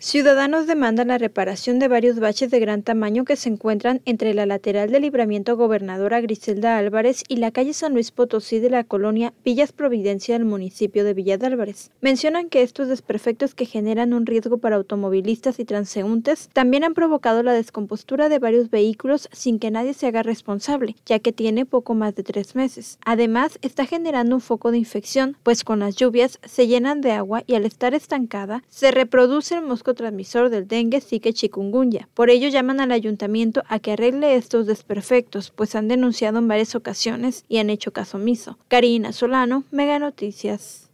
Ciudadanos demandan la reparación de varios baches de gran tamaño que se encuentran entre la lateral de libramiento Gobernadora Griselda Álvarez y la calle San Luis Potosí de la colonia Villas Providencia del municipio de Villa de Álvarez. Mencionan que estos desperfectos que generan un riesgo para automovilistas y transeúntes también han provocado la descompostura de varios vehículos sin que nadie se haga responsable, ya que tiene poco más de tres meses. Además, está generando un foco de infección, pues con las lluvias se llenan de agua y al estar estancada se reproduce el transmisor del dengue, zika que chikungunya. Por ello llaman al ayuntamiento a que arregle estos desperfectos, pues han denunciado en varias ocasiones y han hecho caso omiso. Karina Solano, Mega Noticias.